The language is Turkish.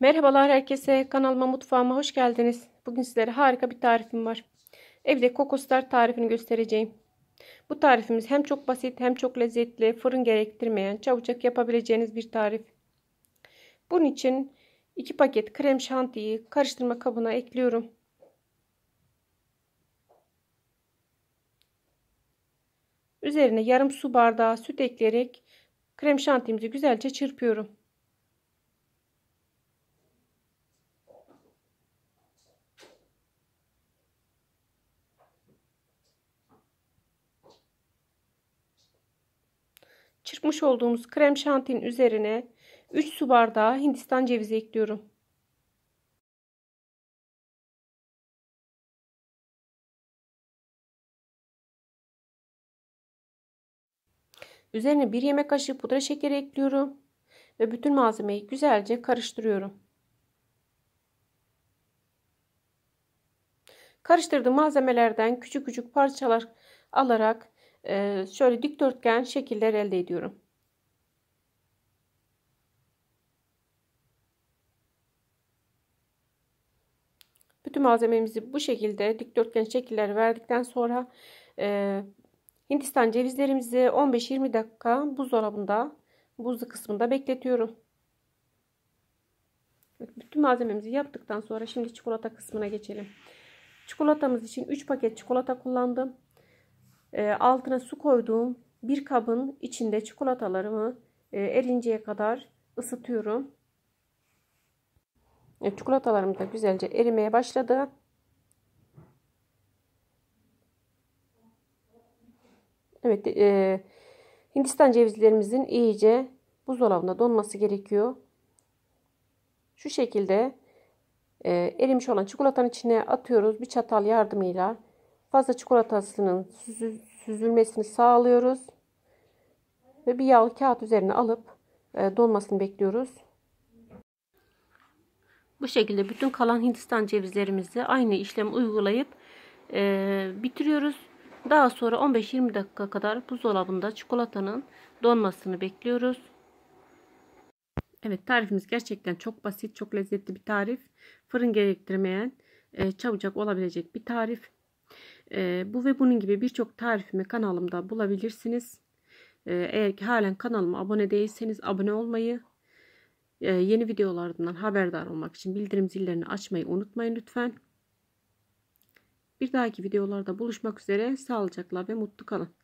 Merhabalar herkese. Kanalıma mutfağıma hoş geldiniz. Bugün sizlere harika bir tarifim var. Evde kokoslar tarifini göstereceğim. Bu tarifimiz hem çok basit hem çok lezzetli, fırın gerektirmeyen, çabucak yapabileceğiniz bir tarif. Bunun için 2 paket krem şantiyi karıştırma kabına ekliyorum. Üzerine yarım su bardağı süt ekleyerek krem şantimizi güzelce çırpıyorum. çırpmış olduğumuz krem şantin üzerine 3 su bardağı hindistan cevizi ekliyorum. Üzerine 1 yemek kaşığı pudra şekeri ekliyorum ve bütün malzemeyi güzelce karıştırıyorum. Karıştırdığım malzemelerden küçük küçük parçalar alarak ee, şöyle dikdörtgen şekiller elde ediyorum. Bütün malzememizi bu şekilde dikdörtgen şekiller verdikten sonra e, Hindistan cevizlerimizi 15-20 dakika buzdolabında buzlu kısmında bekletiyorum. Bütün malzememizi yaptıktan sonra şimdi çikolata kısmına geçelim. Çikolatamız için 3 paket çikolata kullandım. Ee, altına su koyduğum bir kabın içinde çikolatalarımı e, erinceye kadar ısıtıyorum. E, çikolatalarım da güzelce erimeye başladı. Evet, e, Hindistan cevizlerimizin iyice buzdolabında donması gerekiyor. Şu şekilde e, erimiş olan çikolatanın içine atıyoruz bir çatal yardımıyla fazla çikolatasının süzülmesini sağlıyoruz. Ve bir yağlı kağıt üzerine alıp e, donmasını bekliyoruz. Bu şekilde bütün kalan Hindistan cevizlerimizi aynı işlemi uygulayıp e, bitiriyoruz. Daha sonra 15-20 dakika kadar buzdolabında çikolatanın donmasını bekliyoruz. Evet tarifimiz gerçekten çok basit, çok lezzetli bir tarif. Fırın gerektirmeyen, e, çabucak olabilecek bir tarif. Ee, bu ve bunun gibi birçok tarifimi kanalımda bulabilirsiniz. Ee, eğer ki halen kanalıma abone değilseniz abone olmayı, e, yeni videolardan haberdar olmak için bildirim zillerini açmayı unutmayın lütfen. Bir dahaki videolarda buluşmak üzere sağlıcakla ve mutlu kalın.